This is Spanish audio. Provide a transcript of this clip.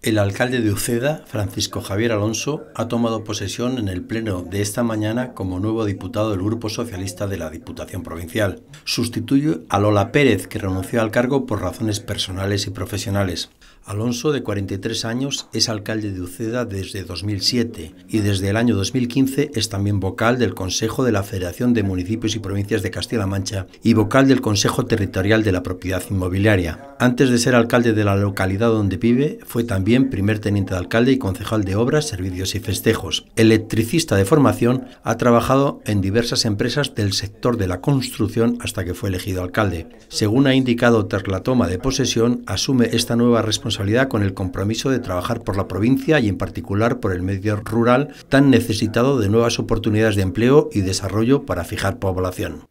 El alcalde de Uceda, Francisco Javier Alonso, ha tomado posesión en el pleno de esta mañana como nuevo diputado del Grupo Socialista de la Diputación Provincial. Sustituye a Lola Pérez, que renunció al cargo por razones personales y profesionales. Alonso, de 43 años, es alcalde de Uceda desde 2007 y desde el año 2015 es también vocal del Consejo de la Federación de Municipios y Provincias de Castilla-La Mancha y vocal del Consejo Territorial de la Propiedad Inmobiliaria. Antes de ser alcalde de la localidad donde vive, fue también primer teniente de alcalde y concejal de obras, servicios y festejos. Electricista de formación, ha trabajado en diversas empresas del sector de la construcción hasta que fue elegido alcalde. Según ha indicado tras la toma de posesión, asume esta nueva responsabilidad con el compromiso de trabajar por la provincia y en particular por el medio rural tan necesitado de nuevas oportunidades de empleo y desarrollo para fijar población.